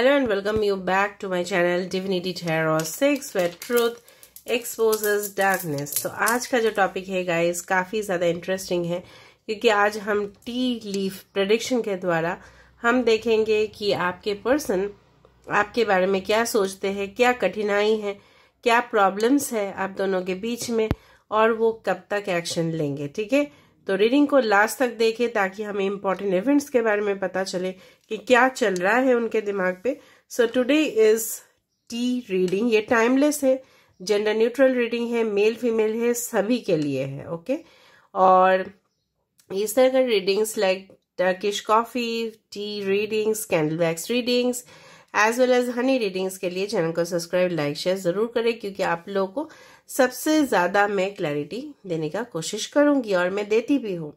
Hello and welcome you back to my channel divinity tarot six wait truth exposes darkness तो आज का जो topic है guys काफ़ी ज़्यादा इंटरेस्टिंग है क्योंकि आज हम टी लीफ प्रडिक्शन के द्वारा हम देखेंगे कि आपके पर्सन आपके बारे में क्या सोचते हैं क्या कठिनाई है क्या प्रॉब्लम्स है आप दोनों के बीच में और वो कब तक एक्शन लेंगे ठीक है तो रीडिंग को लास्ट तक देखें ताकि हमें इम्पोर्टेंट इवेंट्स के बारे में पता चले कि क्या चल रहा है उनके दिमाग पे so today is tea reading ये टाइमलेस है जेंडर न्यूट्रल रीडिंग है मेल फीमेल है सभी के लिए है ओके okay? और इस तरह का readings like Turkish coffee tea readings candle wax readings as well as honey readings के लिए चैनल को सब्सक्राइब लाइक शेयर ज़रूर करें क्योंकि आप लोगों को सबसे ज़्यादा मैं क्लैरिटी देने का कोशिश करूँगी और मैं देती भी हूँ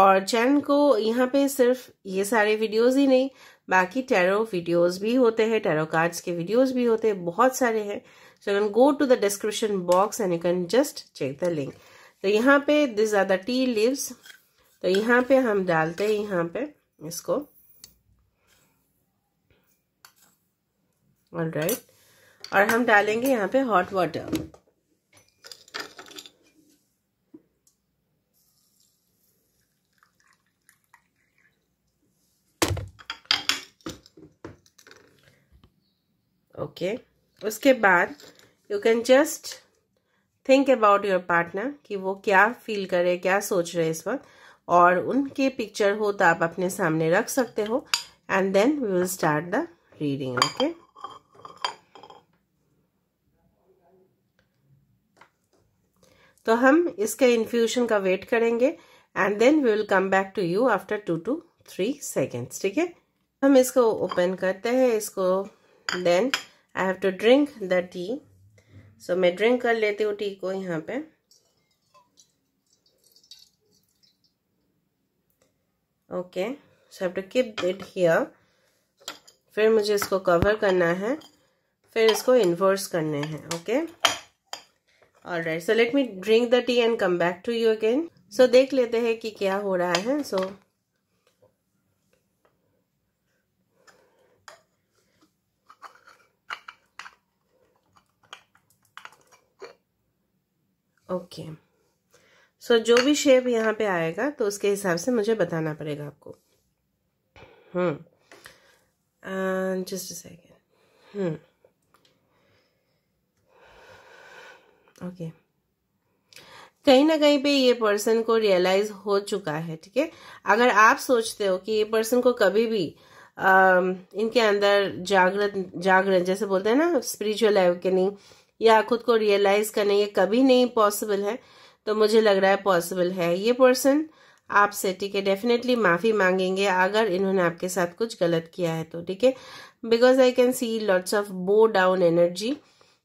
और चैनल को यहाँ पे सिर्फ ये सारे वीडियोस ही नहीं बाकी टैरो वीडियोस भी होते हैं टैरो कार्ड्स के वीडियोस भी होते हैं बहुत सारे हैं so can go to the description box and you can just check the link तो यहाँ पे this are the tea leaves तो यहाँ पे हम डालते हैं यहाँ पे इसको ऑल और हम डालेंगे यहाँ पे हॉट वाटर ओके उसके बाद you can just think about your partner कि वो क्या फील करे क्या सोच रहे इस वक्त और उनके पिक्चर हो तो आप अपने सामने रख सकते हो and then we will start the reading okay तो हम इसके इन्फ्यूजन का वेट करेंगे and then we will come back to you after two two three seconds ठीक है हम इसको ओपन करते हैं इसको then I have to drink the tea so मैं ड्रिंक कर लेती हूँ टी को यहाँ पे okay so have to keep it here फिर मुझे इसको कवर करना है फिर इसको इन्वर्स करने हैं okay all right so let me drink the tea and come back to you again so देख लेते हैं कि क्या हो रहा है so so, okay okay. So so, जो भी शेप यहाँ पे आएगा तो उसके हिसाब से मुझे बताना पड़ेगा आपको hmm just second hmm okay कहीं ना कहीं पे ये पर्सन को रियलाइज हो चुका है ठीक है अगर आप सोचते हो कि ये पर्सन को कभी भी आ, इनके अंदर जागृत जागृत जैसे बोलते हैं ना स्पिरिचुअल एवकनिंग या खुद को रियलाइज करने ये कभी नहीं पॉसिबल है तो मुझे लग रहा है पॉसिबल है ये पर्सन आपसे ठीक है डेफिनेटली माफ़ी मांगेंगे अगर इन्होंने आपके साथ कुछ गलत किया है तो ठीक है because I can see lots of bow down energy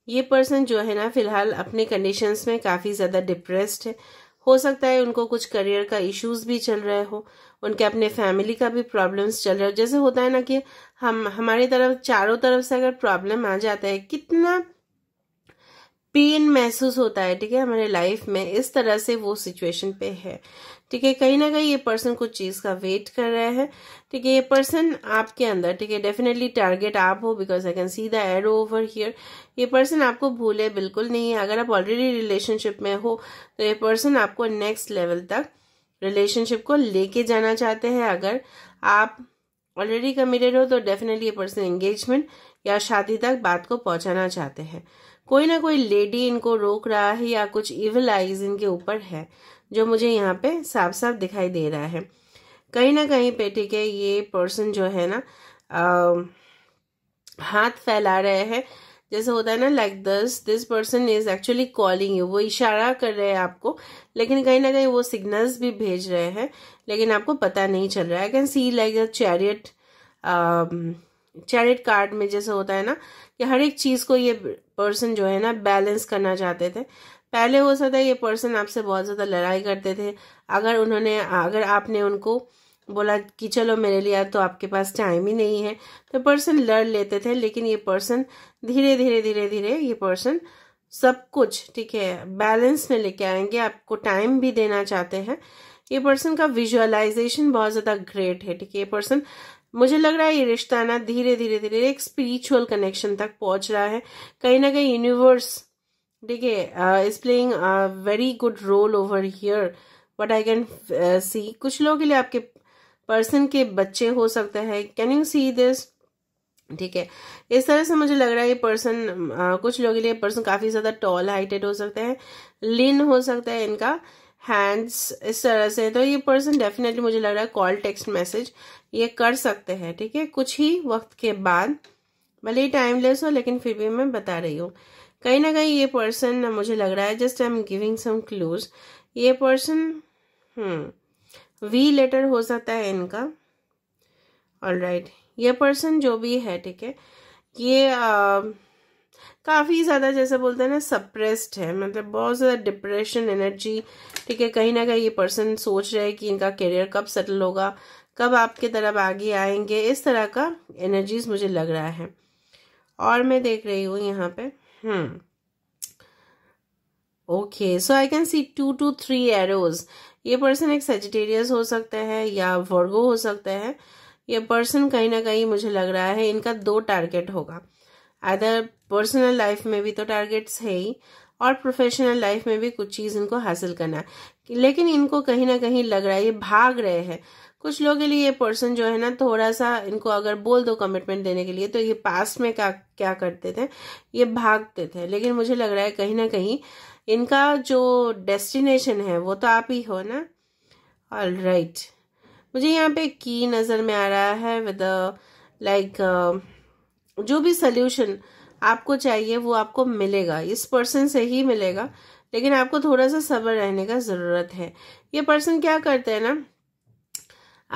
ये पर्सन जो है ना फिलहाल अपने कंडीशंस में काफ़ी ज़्यादा डिप्रेस्ड है हो सकता है उनको कुछ करियर का इश्यूज भी चल रहे हो उनके अपने फैमिली का भी प्रॉब्लम्स चल रहे हो जैसे होता है ना कि हम हमारी तरफ चारों तरफ से अगर प्रॉब्लम आ जाता है कितना पेन महसूस होता है ठीक है हमारे लाइफ में इस तरह से वो सिचुएशन पे है ठीक है कहीं ना कहीं ये पर्सन कुछ चीज़ का वेट कर रहा है ठीक है ये पर्सन आपके अंदर ठीक है डेफिनेटली टारगेट आप हो because I can see the arrow over here ये पर्सन आपको भूले बिल्कुल नहीं है अगर आप ऑलरेडी रिलेशनशिप में हो तो ये पर्सन आपको नेक्स्ट लेवल तक रिलेशनशिप को लेके जाना चाहते हैं अगर आप ऑलरेडी कमिटेड हो तो डेफिनेटली ये पर्सन एंगेजमेंट या शादी तक बात को पहुंचाना चाहते हैं कोई ना कोई लेडी इनको रोक रहा है या कुछ इविल आईज इनके ऊपर है जो मुझे यहाँ पे साफ साफ दिखाई दे रहा है कहीं ना कहीं पेटी के ये पर्सन जो है ना आ, हाथ फैला रहे हैं जैसे होता है ना लाइक दस this person is actually calling you वो इशारा कर रहे हैं आपको लेकिन कहीं ना कहीं वो सिग्नल्स भी भेज रहे हैं लेकिन आपको पता नहीं चल रहा है can see like a chariot chariot card में जैसे होता है ना कि हर एक चीज़ को ये पर्सन जो है ना बैलेंस करना चाहते थे पहले हो सकता है ये पर्सन आपसे बहुत ज़्यादा लड़ाई करते थे अगर उन्होंने अगर आपने उनको बोला कि चलो मेरे लिए तो आपके पास टाइम ही नहीं है तो पर्सन लड़ लेते थे लेकिन ये पर्सन धीरे धीरे धीरे धीरे ये पर्सन सब कुछ ठीक है बैलेंस में लेके आएंगे आपको टाइम भी देना चाहते हैं ये पर्सन का विजुअलाइजेशन बहुत ज़्यादा ग्रेट है ठीक है ये पर्सन मुझे लग रहा है ये रिश्ता ना धीरे धीरे धीरे एक स्पिरिचुअल कनेक्शन तक पहुंच रहा है कहीं ना कहीं यूनिवर्स ठीक है is playing very good role over here what I can see कुछ लोगों के लिए आपके पर्सन के बच्चे हो सकते है कैन यू सी दिस ठीक है इस तरह से मुझे लग रहा है ये पर्सन uh, कुछ लोगों के लिए पर्सन काफी ज्यादा टॉल हाइटेड हो सकता है लिन हो सकता है इनका हैंड्स इस तरह से तो ये पर्सन डेफिनेटली मुझे लग रहा है कॉल टेक्स्ट मैसेज ये कर सकते हैं ठीक है कुछ ही वक्त के बाद भले ही टाइमलेस हो लेकिन फिर भी मैं बता रही हूँ कहीं ना कहीं ये पर्सन मुझे लग रहा है just I am giving some clues ये पर्सन वी लेटर हो सकता है इनका ऑल राइट right. ये पर्सन जो भी है ठीक है ये uh, काफ़ी ज़्यादा जैसे बोलते हैं ना सप्रेस्ड है मतलब बहुत ज़्यादा डिप्रेशन एनर्जी ठीक है कहीं ना कहीं ये पर्सन सोच रहे हैं कि इनका करियर कब सेटल होगा कब आपके तरफ आगे आएंगे इस तरह का एनर्जीज मुझे लग रहा है और मैं देख रही हूँ यहाँ पे hmm okay so I can see two two three arrows ये पर्सन एक सेजिटेरियस हो सकता है या वर्गो हो सकता है ये पर्सन कहीं ना कहीं मुझे लग रहा है इनका दो टारगेट होगा अदर पर्सनल लाइफ में भी तो टारगेट्स है ही और प्रोफेशनल लाइफ में भी कुछ चीज़ इनको हासिल करना है लेकिन इनको कहीं ना कहीं लग रहा है ये भाग रहे हैं कुछ लोगों के लिए ये पर्सन जो है ना थोड़ा सा इनको अगर बोल दो कमिटमेंट देने के लिए तो ये पास्ट में क्या क्या करते थे ये भागते थे लेकिन मुझे लग रहा है कहीं ना कहीं इनका जो डेस्टिनेशन है वो तो आप ही हो ना ऑल राइट right. मुझे यहाँ पे की नज़र में आ रहा है विद लाइक जो भी सोल्यूशन आपको चाहिए वो आपको मिलेगा इस पर्सन से ही मिलेगा लेकिन आपको थोड़ा सा सब्र रहने का ज़रूरत है ये पर्सन क्या करते हैं ना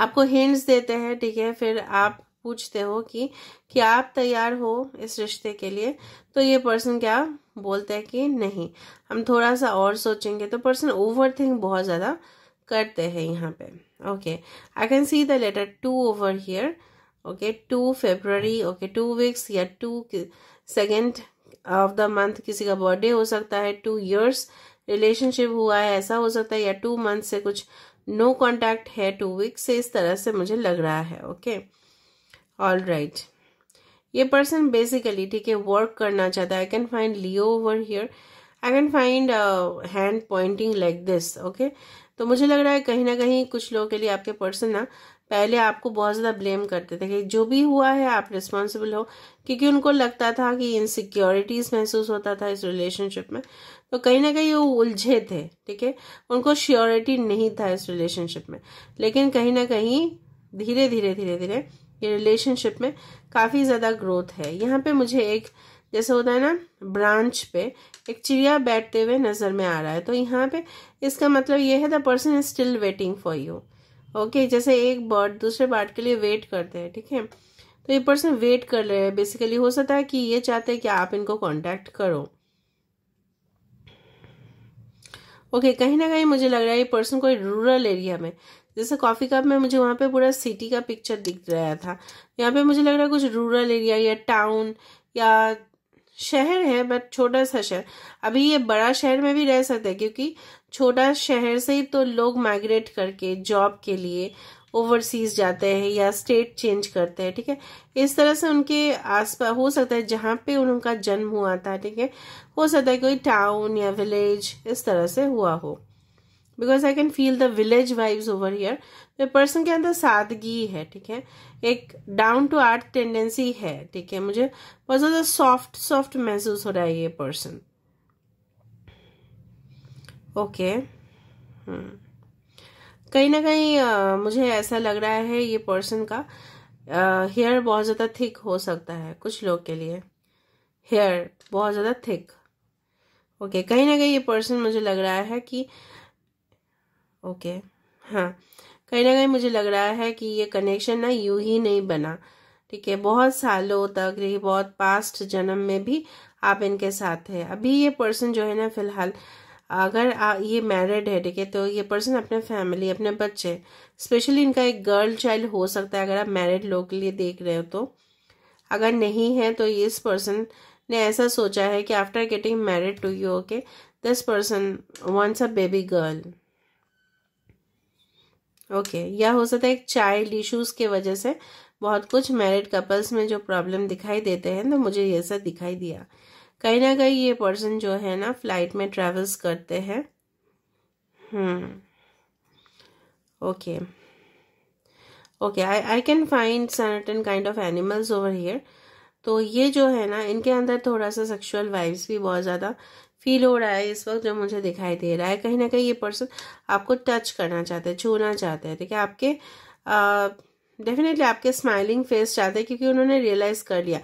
आपको हिंट्स देते हैं ठीक है फिर आप पूछते हो कि क्या आप तैयार हो इस रिश्ते के लिए तो ये पर्सन क्या बोलते है कि नहीं हम थोड़ा सा और सोचेंगे तो पर्सन ओवर थिंक बहुत ज़्यादा करते हैं यहाँ पे okay I can see the letter two over here okay two February okay two weeks या two second of the month किसी का बर्थडे हो सकता है टू ईयर्स रिलेशनशिप हुआ है ऐसा हो सकता है या टू मंथ से कुछ नो no कांटेक्ट है टू वीक्स से इस तरह से मुझे लग रहा है ओके ऑल राइट ये पर्सन बेसिकली ठीक है वर्क करना चाहता है I can find Leo over here I can find hand pointing like this okay तो मुझे लग रहा है कहीं ना कहीं कुछ लोगों के लिए आपके पर्सन ना पहले आपको बहुत ज़्यादा ब्लेम करते थे कि जो भी हुआ है आप रिस्पॉन्सिबल हो क्योंकि उनको लगता था कि इनसिक्योरिटीज़ महसूस होता था इस रिलेशनशिप में तो कहीं ना कहीं वो उलझे थे ठीक है उनको श्योरिटी नहीं था इस रिलेशनशिप में लेकिन कहीं ना कहीं धीरे धीरे धीरे धीरे ये रिलेशनशिप में काफ़ी ज़्यादा ग्रोथ है यहाँ पे मुझे एक जैसे होता है ना ब्रांच पे एक चिड़िया बैठते हुए नज़र में आ रहा है तो यहाँ पे इसका मतलब ये है the person is still waiting for you okay जैसे एक बर्ड दूसरे बर्ड के लिए वेट करते हैं ठीक है तो ये पर्सन वेट कर रहे हैं बेसिकली हो सकता है कि ये चाहते हैं कि आप इनको कॉन्टेक्ट करो ओके okay, कहीं ना कहीं मुझे लग रहा है ये पर्सन कोई रूरल एरिया में जैसे कॉफ़ी कप में मुझे वहां पे पूरा सिटी का पिक्चर दिख रहा था यहाँ पे मुझे लग रहा है कुछ रूरल एरिया या टाउन या शहर है बट छोटा सा शहर अभी ये बड़ा शहर में भी रह सकते हैं क्योंकि छोटा शहर से ही तो लोग माइग्रेट करके जॉब के लिए ओवरसीज जाते हैं या स्टेट चेंज करते हैं ठीक है इस तरह से उनके आसपास हो सकता है जहाँ पे उनका जन्म हुआ था ठीक है हो सकता है कोई टाउन या विलेज इस तरह से हुआ हो because I can feel the village vibe over here तो पर्सन के अंदर सादगी है ठीक है एक डाउन टू आर्थ टेंडेंसी है ठीक है मुझे बहुत ज़्यादा सॉफ्ट सॉफ्ट महसूस हो रहा है ये पर्सन ओके हम्म। कहीं ना कहीं मुझे ऐसा लग रहा है ये पर्सन का हेयर बहुत ज़्यादा थिक हो सकता है कुछ लोग के लिए हेयर बहुत ज़्यादा थिक ओके कहीं ना कहीं ये पर्सन मुझे लग रहा है कि ओके हाँ कहीं ना कहीं मुझे लग रहा है कि ये कनेक्शन ना यू ही नहीं बना ठीक है बहुत सालों तक ये बहुत पास्ट जन्म में भी आप इनके साथ है अभी ये पर्सन जो है ना फिलहाल अगर ये मैरिड है ठीक है तो ये पर्सन अपने फैमिली अपने बच्चे स्पेशली इनका एक गर्ल चाइल्ड हो सकता है अगर आप मैरिड लोग के लिए देख रहे हो तो अगर नहीं है तो इस पर्सन ने ऐसा सोचा है कि after getting married to you okay this person wants a baby girl okay या हो सकता है एक चाइल्ड इश्यूज के वजह से बहुत कुछ मैरिड कपल्स में जो प्रॉब्लम दिखाई देते हैं तो मुझे ये ऐसा दिखाई दिया कहीं ना कहीं ये पर्सन जो है ना फ्लाइट में ट्रेवल्स करते हैं okay okay I I can find certain kind of animals over here तो ये जो है ना इनके अंदर थोड़ा सा सेक्सुअल वाइब्स भी बहुत ज़्यादा फील हो रहा है इस वक्त जो मुझे दिखाई दे रहा है कहीं ना कहीं ये पर्सन आपको टच करना चाहते हैं छूना चाहते हैं ठीक है आपके आ, डेफिनेटली आपके स्माइलिंग फेस चाहते हैं क्योंकि उन्होंने रियलाइज कर लिया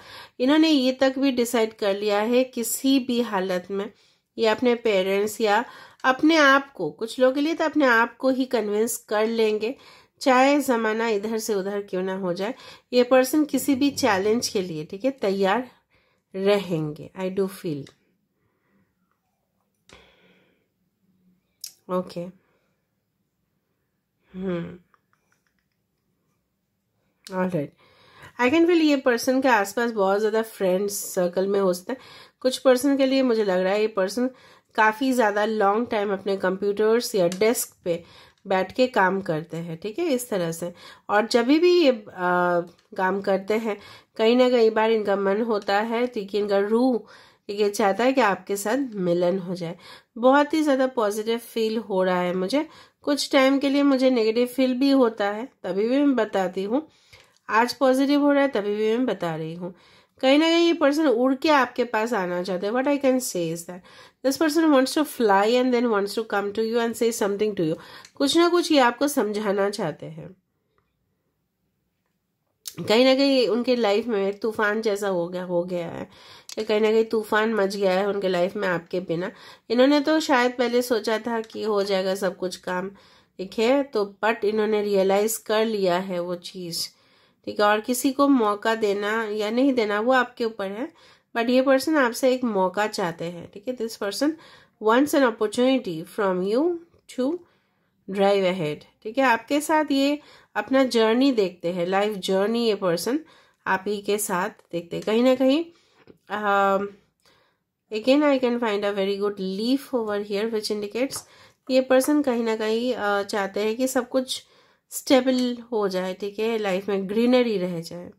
इन्होंने ये तक भी डिसाइड कर लिया है किसी भी हालत में ये अपने पेरेंट्स या अपने आप को कुछ लोगों के लिए तो अपने आप को ही कन्विंस कर लेंगे चाहे जमाना इधर से उधर क्यों ना हो जाए ये पर्सन किसी भी चैलेंज के लिए ठीक है तैयार रहेंगे I do feel okay hmm all right I can feel ये पर्सन के आसपास बहुत ज़्यादा फ्रेंड्स सर्कल में हो सकता है कुछ पर्सन के लिए मुझे लग रहा है ये पर्सन काफ़ी ज़्यादा लॉन्ग टाइम अपने कंप्यूटर्स या डेस्क पे बैठ के काम करते हैं ठीक है इस तरह से और जब भी ये आ, काम करते हैं कहीं ना कहीं बार इनका मन होता है ठीक तो है इनका रूह ये चाहता है कि आपके साथ मिलन हो जाए बहुत ही ज़्यादा पॉजिटिव फील हो रहा है मुझे कुछ टाइम के लिए मुझे नेगेटिव फील भी होता है तभी भी मैं बताती हूँ आज पॉजिटिव हो रहा है तभी भी मैं बता रही हूँ कहीं ना कहीं ये पर्सन उड़ के आपके पास आना चाहते हैं what I can say is that this person wants to fly and then wants to come to you and say something to you कुछ ना कुछ ये आपको समझाना चाहते हैं कहीं ना कहीं उनके लाइफ में तूफान जैसा हो गया हो गया है या कहीं ना कहीं तूफान मच गया है उनके लाइफ में आपके बिना इन्होंने तो शायद पहले सोचा था कि हो जाएगा सब कुछ काम ठीक है तो बट इन्होंने रियलाइज कर लिया है वो चीज़ ठीक है और किसी को मौका देना या नहीं देना वो आपके ऊपर है बट ये पर्सन आपसे एक मौका चाहते हैं ठीक है this person wants an opportunity from you to drive ahead ठीक है आपके साथ ये अपना जर्नी देखते हैं लाइफ जर्नी ये पर्सन आप ही के साथ देखते हैं कहीं ना कहीं again I can find a very good leaf over here which indicates ये पर्सन कहीं ना कहीं uh, चाहते हैं कि सब कुछ स्टेबल हो जाए ठीक है लाइफ में ग्रीनरी रह जाए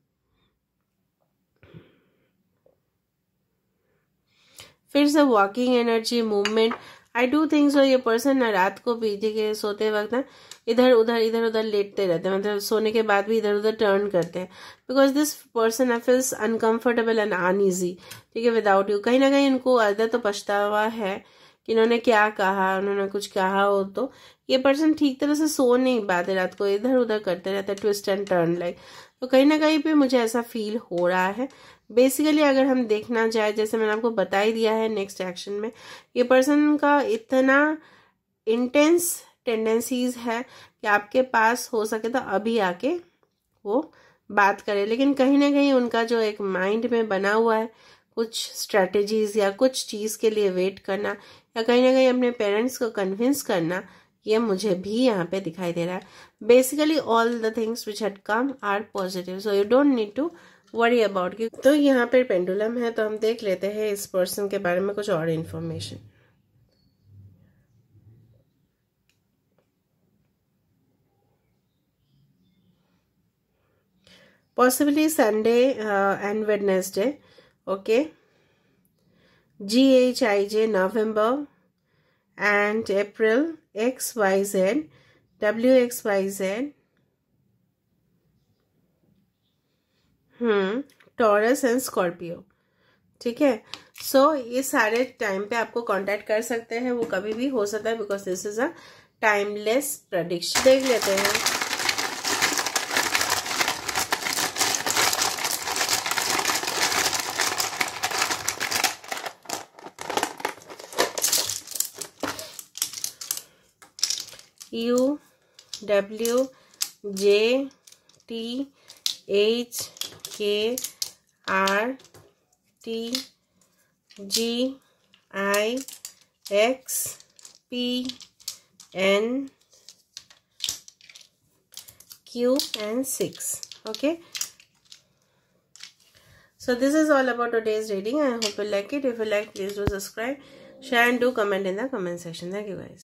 फिर से walking energy movement I do think so ये पर्सन ना रात को भी ठीक है सोते वक्त ना इधर उधर इधर उधर लेटते रहते हैं मतलब सोने के बाद भी इधर उधर टर्न करते हैं because this person I feels uncomfortable and uneasy ठीक है विदाउट यू कहीं ना कहीं इनको आदत तो पछतावा है इन्होंने क्या कहा उन्होंने कुछ कहा हो तो ये पर्सन ठीक तरह से सो नहीं पाते रात को इधर उधर करते रहते ट्विस्ट एंड टर्न लाइक तो कहीं ना कहीं पे मुझे ऐसा फील हो रहा है बेसिकली अगर हम देखना चाहे जैसे मैंने आपको बता ही दिया है नेक्स्ट एक्शन में ये पर्सन का इतना इंटेंस टेंडेंसीज है कि आपके पास हो सके तो अभी आके वो बात करे लेकिन कहीं ना कहीं उनका जो एक माइंड में बना हुआ है कुछ स्ट्रेटेजीज या कुछ चीज़ के लिए वेट करना या कहीं ना कहीं अपने पेरेंट्स को कन्विंस करना ये मुझे भी यहाँ पे दिखाई दे रहा है basically all the things which had come are positive so you don't need to worry about तो यहाँ पे पेंडुलम है तो हम देख लेते हैं इस पर्सन के बारे में कुछ और information possibly Sunday uh, and Wednesday. Okay. GHIJ November and April XYZ WXYZ hmm Taurus and Scorpio ठीक है सो ये सारे टाइम पे आपको कांटेक्ट कर सकते हैं वो कभी भी हो सकता है because this is a timeless prediction देख लेते हैं U W J T H K R T G I X P N Q and 6 okay so this is all about today's reading I hope you like it if you like please do subscribe share and do comment in the comment section thank you guys